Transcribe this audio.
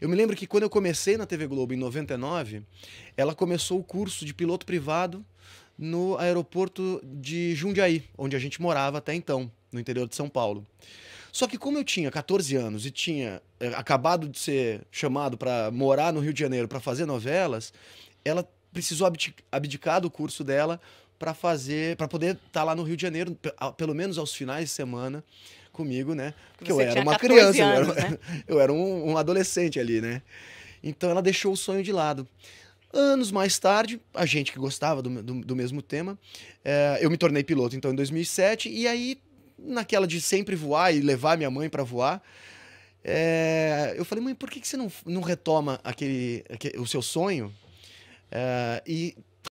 Eu me lembro que quando eu comecei na TV Globo em 99, ela começou o curso de piloto privado no aeroporto de Jundiaí, onde a gente morava até então, no interior de São Paulo. Só que como eu tinha 14 anos e tinha eh, acabado de ser chamado para morar no Rio de Janeiro para fazer novelas, ela precisou abdicar do curso dela para fazer, para poder estar tá lá no Rio de Janeiro, pelo menos aos finais de semana, comigo, né? Porque Você eu era uma criança, anos, eu era, né? eu era um, um adolescente ali, né? Então ela deixou o sonho de lado. Anos mais tarde, a gente que gostava do, do, do mesmo tema, é, eu me tornei piloto então em 2007, e aí, naquela de sempre voar e levar minha mãe para voar, é, eu falei, mãe, por que, que você não, não retoma aquele, aquele, o seu sonho é, e